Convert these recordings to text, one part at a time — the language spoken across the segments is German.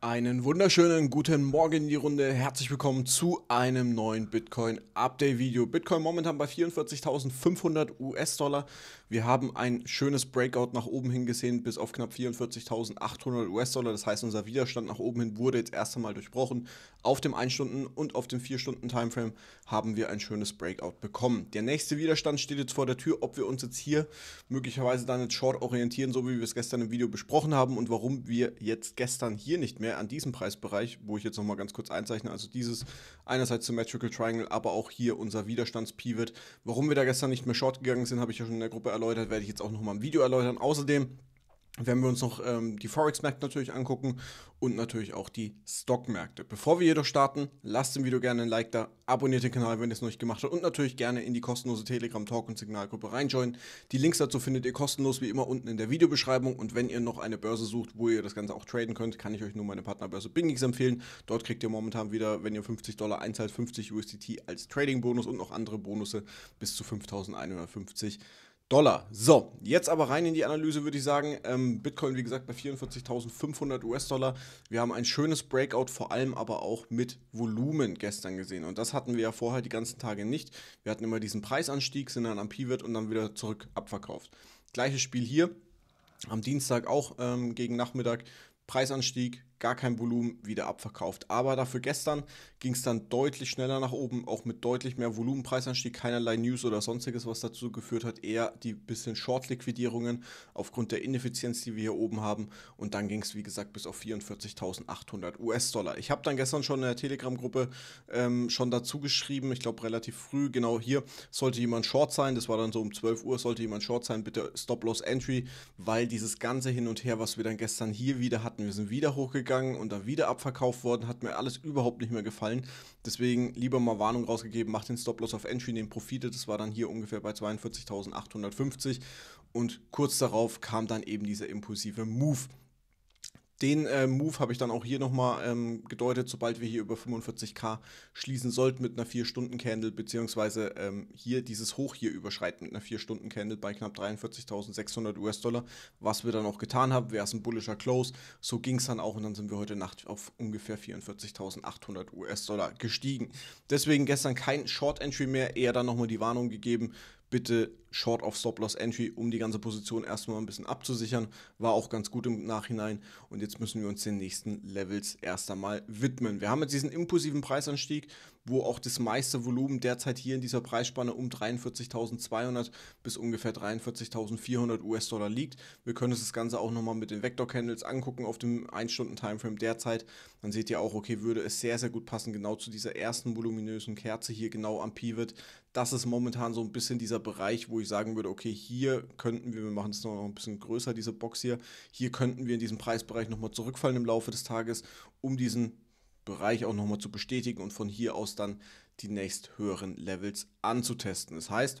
Einen wunderschönen guten Morgen in die Runde. Herzlich willkommen zu einem neuen Bitcoin Update Video. Bitcoin momentan bei 44.500 US-Dollar. Wir haben ein schönes Breakout nach oben hin gesehen bis auf knapp 44.800 US-Dollar. Das heißt, unser Widerstand nach oben hin wurde jetzt erst einmal durchbrochen. Auf dem 1-Stunden- und auf dem 4-Stunden-Timeframe haben wir ein schönes Breakout bekommen. Der nächste Widerstand steht jetzt vor der Tür. Ob wir uns jetzt hier möglicherweise dann jetzt short orientieren, so wie wir es gestern im Video besprochen haben und warum wir jetzt gestern hier nicht mehr mehr an diesem Preisbereich, wo ich jetzt nochmal ganz kurz einzeichne. Also dieses einerseits Symmetrical Triangle, aber auch hier unser Widerstandspivot. Warum wir da gestern nicht mehr short gegangen sind, habe ich ja schon in der Gruppe erläutert, werde ich jetzt auch nochmal im Video erläutern. Außerdem wenn wir uns noch ähm, die Forex-Märkte natürlich angucken und natürlich auch die Stock-Märkte. Bevor wir jedoch starten, lasst dem Video gerne ein Like da, abonniert den Kanal, wenn ihr es noch nicht gemacht habt und natürlich gerne in die kostenlose Telegram-Talk- und Signalgruppe reinjoinen. Die Links dazu findet ihr kostenlos wie immer unten in der Videobeschreibung und wenn ihr noch eine Börse sucht, wo ihr das Ganze auch traden könnt, kann ich euch nur meine Partnerbörse Bingix empfehlen. Dort kriegt ihr momentan wieder, wenn ihr 50 Dollar einzahlt, 50 USDT als Trading-Bonus und noch andere Bonusse bis zu 5150 Dollar. So, jetzt aber rein in die Analyse würde ich sagen, ähm, Bitcoin wie gesagt bei 44.500 US-Dollar. Wir haben ein schönes Breakout, vor allem aber auch mit Volumen gestern gesehen. Und das hatten wir ja vorher die ganzen Tage nicht. Wir hatten immer diesen Preisanstieg, sind dann am Pivot und dann wieder zurück abverkauft. Gleiches Spiel hier, am Dienstag auch ähm, gegen Nachmittag. Preisanstieg, gar kein Volumen wieder abverkauft. Aber dafür gestern ging es dann deutlich schneller nach oben, auch mit deutlich mehr Volumenpreisanstieg, keinerlei News oder sonstiges, was dazu geführt hat, eher die bisschen Short-Liquidierungen aufgrund der Ineffizienz, die wir hier oben haben. Und dann ging es, wie gesagt, bis auf 44.800 US-Dollar. Ich habe dann gestern schon in der Telegram-Gruppe ähm, schon dazu geschrieben, ich glaube relativ früh, genau hier sollte jemand Short sein, das war dann so um 12 Uhr, sollte jemand Short sein, bitte Stop-Loss-Entry, weil dieses ganze Hin und Her, was wir dann gestern hier wieder hatten, wir sind wieder hochgegangen, gegangen und dann wieder abverkauft worden, hat mir alles überhaupt nicht mehr gefallen. Deswegen lieber mal Warnung rausgegeben, macht den Stop-Loss auf Entry, den Profite, das war dann hier ungefähr bei 42.850 und kurz darauf kam dann eben dieser impulsive Move den äh, Move habe ich dann auch hier nochmal ähm, gedeutet, sobald wir hier über 45k schließen sollten mit einer 4-Stunden-Candle, beziehungsweise ähm, hier dieses Hoch hier überschreiten mit einer 4-Stunden-Candle bei knapp 43.600 US-Dollar, was wir dann auch getan haben, wäre es ein bullischer Close, so ging es dann auch und dann sind wir heute Nacht auf ungefähr 44.800 US-Dollar gestiegen. Deswegen gestern kein Short-Entry mehr, eher dann nochmal die Warnung gegeben, bitte Short of Stop Loss Entry, um die ganze Position erstmal ein bisschen abzusichern. War auch ganz gut im Nachhinein und jetzt müssen wir uns den nächsten Levels erst einmal widmen. Wir haben jetzt diesen impulsiven Preisanstieg, wo auch das meiste Volumen derzeit hier in dieser Preisspanne um 43.200 bis ungefähr 43.400 US-Dollar liegt. Wir können uns das Ganze auch nochmal mit den Vector-Candles angucken auf dem 1-Stunden-Timeframe derzeit. Dann seht ihr auch, okay, würde es sehr, sehr gut passen, genau zu dieser ersten voluminösen Kerze hier genau am Pivot. Das ist momentan so ein bisschen dieser Bereich, wo ich sagen würde, okay, hier könnten wir, wir machen es noch ein bisschen größer, diese Box hier, hier könnten wir in diesem Preisbereich nochmal zurückfallen im Laufe des Tages, um diesen Bereich auch nochmal zu bestätigen und von hier aus dann die nächst höheren Levels anzutesten. Das heißt,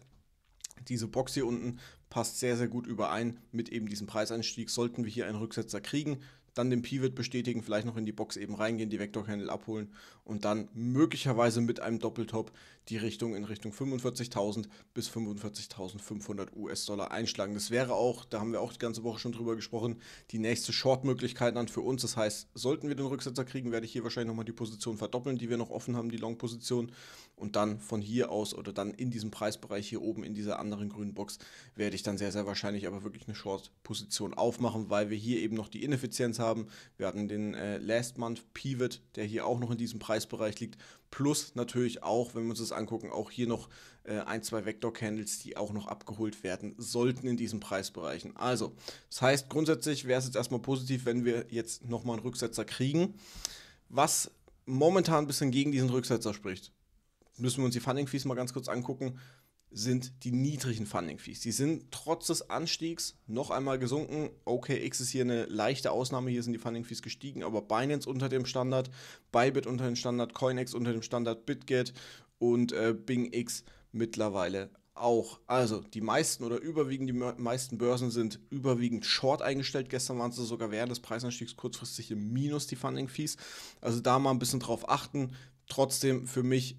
diese Box hier unten passt sehr, sehr gut überein mit eben diesem Preiseinstieg. Sollten wir hier einen Rücksetzer kriegen, dann den Pivot bestätigen, vielleicht noch in die Box eben reingehen, die Vector-Candle abholen und dann möglicherweise mit einem Doppeltop die Richtung in Richtung 45.000 bis 45.500 US-Dollar einschlagen. Das wäre auch, da haben wir auch die ganze Woche schon drüber gesprochen, die nächste Short-Möglichkeit dann für uns. Das heißt, sollten wir den Rücksetzer kriegen, werde ich hier wahrscheinlich nochmal die Position verdoppeln, die wir noch offen haben, die Long-Position und dann von hier aus oder dann in diesem Preisbereich hier oben in dieser anderen grünen Box werde ich dann sehr, sehr wahrscheinlich aber wirklich eine Short-Position aufmachen, weil wir hier eben noch die Ineffizienz haben haben. Wir hatten den äh, Last Month Pivot, der hier auch noch in diesem Preisbereich liegt. Plus natürlich auch, wenn wir uns das angucken, auch hier noch äh, ein, zwei Vector-Candles, die auch noch abgeholt werden sollten in diesen Preisbereichen. Also, das heißt, grundsätzlich wäre es jetzt erstmal positiv, wenn wir jetzt nochmal einen Rücksetzer kriegen. Was momentan ein bisschen gegen diesen Rücksetzer spricht, müssen wir uns die Funding-Fees mal ganz kurz angucken sind die niedrigen Funding Fees. Die sind trotz des Anstiegs noch einmal gesunken. OKX ist hier eine leichte Ausnahme, hier sind die Funding Fees gestiegen, aber Binance unter dem Standard, Bybit unter dem Standard, CoinEx unter dem Standard, BitGet und äh, BingX mittlerweile auch. Also die meisten oder überwiegend die meisten Börsen sind überwiegend short eingestellt. Gestern waren sie sogar während des Preisanstiegs kurzfristig im Minus die Funding Fees. Also da mal ein bisschen drauf achten. Trotzdem für mich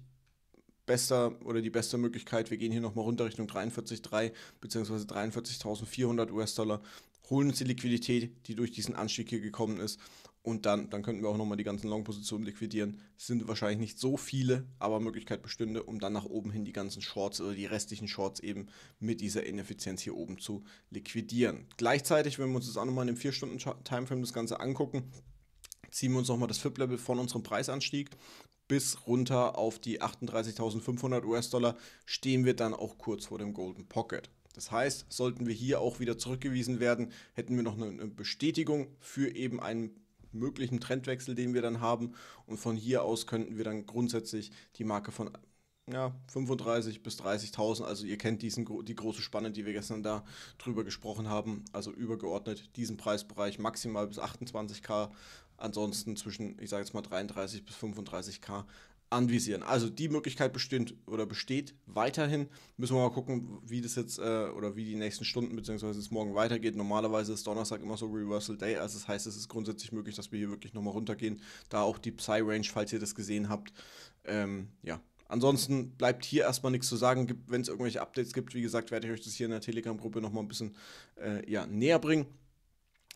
bester oder die beste Möglichkeit. Wir gehen hier nochmal runter Richtung 43,3 bzw. 43.400 US-Dollar, holen uns die Liquidität, die durch diesen Anstieg hier gekommen ist. Und dann, dann könnten wir auch nochmal die ganzen Long-Positionen liquidieren. Es sind wahrscheinlich nicht so viele, aber Möglichkeit bestünde, um dann nach oben hin die ganzen Shorts oder die restlichen Shorts eben mit dieser Ineffizienz hier oben zu liquidieren. Gleichzeitig, wenn wir uns das auch nochmal in dem 4-Stunden-Timeframe das Ganze angucken, ziehen wir uns nochmal das FIP-Level von unserem Preisanstieg bis runter auf die 38.500 US-Dollar, stehen wir dann auch kurz vor dem Golden Pocket. Das heißt, sollten wir hier auch wieder zurückgewiesen werden, hätten wir noch eine Bestätigung für eben einen möglichen Trendwechsel, den wir dann haben. Und von hier aus könnten wir dann grundsätzlich die Marke von ja, 35 bis 30.000. Also ihr kennt diesen, die große Spanne, die wir gestern da drüber gesprochen haben. Also übergeordnet diesen Preisbereich maximal bis 28k. Ansonsten zwischen, ich sage jetzt mal 33 bis 35k anvisieren. Also die Möglichkeit besteht oder besteht weiterhin. Müssen wir mal gucken, wie das jetzt äh, oder wie die nächsten Stunden bzw. es morgen weitergeht. Normalerweise ist Donnerstag immer so Reversal Day, also das heißt, es ist grundsätzlich möglich, dass wir hier wirklich nochmal runtergehen. Da auch die Psy-Range, falls ihr das gesehen habt. Ähm, ja, Ansonsten bleibt hier erstmal nichts zu sagen. Wenn es irgendwelche Updates gibt, wie gesagt, werde ich euch das hier in der Telegram-Gruppe nochmal ein bisschen äh, ja, näher bringen.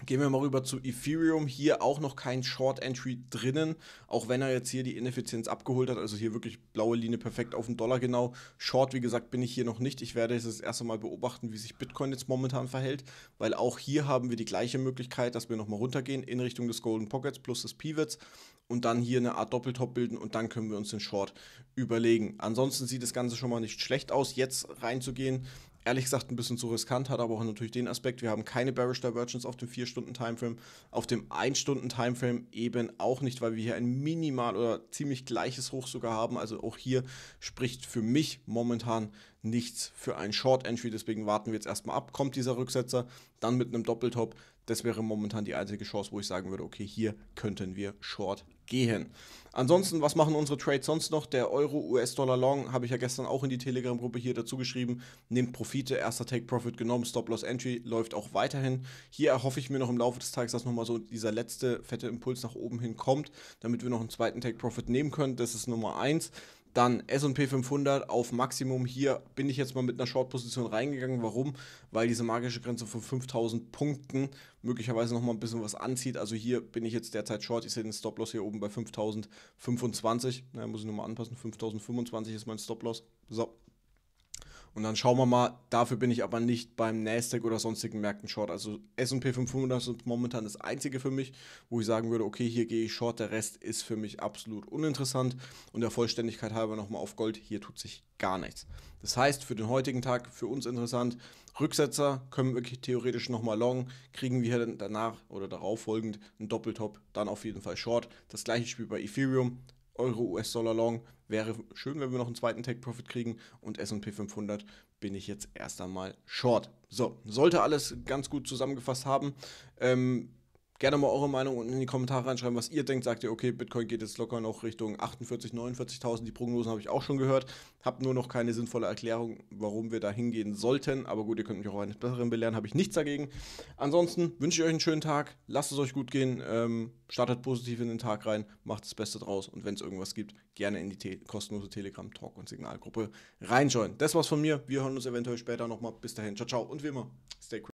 Gehen wir mal rüber zu Ethereum. Hier auch noch kein Short Entry drinnen, auch wenn er jetzt hier die Ineffizienz abgeholt hat. Also hier wirklich blaue Linie perfekt auf den Dollar genau. Short, wie gesagt, bin ich hier noch nicht. Ich werde jetzt das erste Mal beobachten, wie sich Bitcoin jetzt momentan verhält, weil auch hier haben wir die gleiche Möglichkeit, dass wir nochmal runtergehen in Richtung des Golden Pockets plus des Pivots und dann hier eine Art Doppeltop bilden und dann können wir uns den Short überlegen. Ansonsten sieht das Ganze schon mal nicht schlecht aus, jetzt reinzugehen ehrlich gesagt ein bisschen zu riskant, hat aber auch natürlich den Aspekt, wir haben keine Bearish Divergence auf dem 4-Stunden-Timeframe, auf dem 1-Stunden-Timeframe eben auch nicht, weil wir hier ein minimal oder ziemlich gleiches Hoch sogar haben. Also auch hier spricht für mich momentan nichts für ein Short-Entry, deswegen warten wir jetzt erstmal ab. Kommt dieser Rücksetzer, dann mit einem Doppeltop, das wäre momentan die einzige Chance, wo ich sagen würde, okay, hier könnten wir Short gehen. Ansonsten, was machen unsere Trades sonst noch? Der Euro, US-Dollar Long habe ich ja gestern auch in die Telegram-Gruppe hier dazu geschrieben. Nehmt Profite, erster Take Profit genommen, Stop Loss Entry läuft auch weiterhin. Hier erhoffe ich mir noch im Laufe des Tages, dass nochmal so dieser letzte fette Impuls nach oben hin kommt, damit wir noch einen zweiten Take Profit nehmen können. Das ist Nummer 1. Dann SP 500 auf Maximum. Hier bin ich jetzt mal mit einer Short-Position reingegangen. Warum? Weil diese magische Grenze von 5000 Punkten möglicherweise nochmal ein bisschen was anzieht. Also hier bin ich jetzt derzeit Short. Ich sehe den Stop-Loss hier oben bei 5025. Na, muss ich nochmal anpassen. 5025 ist mein Stop-Loss. So, und dann schauen wir mal, dafür bin ich aber nicht beim Nasdaq oder sonstigen Märkten short. Also S&P 500 ist momentan das einzige für mich, wo ich sagen würde, okay, hier gehe ich short, der Rest ist für mich absolut uninteressant und der Vollständigkeit halber nochmal auf Gold, hier tut sich gar nichts. Das heißt, für den heutigen Tag für uns interessant, Rücksetzer können wir theoretisch nochmal long, kriegen wir dann danach oder darauf folgend einen Doppeltop, dann auf jeden Fall short. Das gleiche Spiel bei Ethereum, Euro US-Dollar Long. Wäre schön, wenn wir noch einen zweiten Take Profit kriegen. Und SP 500 bin ich jetzt erst einmal Short. So, sollte alles ganz gut zusammengefasst haben. Ähm, Gerne mal eure Meinung unten in die Kommentare reinschreiben, was ihr denkt. Sagt ihr, okay, Bitcoin geht jetzt locker noch Richtung 48.000, 49.000. Die Prognosen habe ich auch schon gehört. Hab nur noch keine sinnvolle Erklärung, warum wir da hingehen sollten. Aber gut, ihr könnt mich auch eines Besseren belehren. Habe ich nichts dagegen. Ansonsten wünsche ich euch einen schönen Tag. Lasst es euch gut gehen. Ähm, startet positiv in den Tag rein. Macht das Beste draus. Und wenn es irgendwas gibt, gerne in die Te kostenlose Telegram-Talk- und Signalgruppe reinjoinen. Das war's von mir. Wir hören uns eventuell später nochmal. Bis dahin. Ciao, ciao. Und wie immer, stay cool.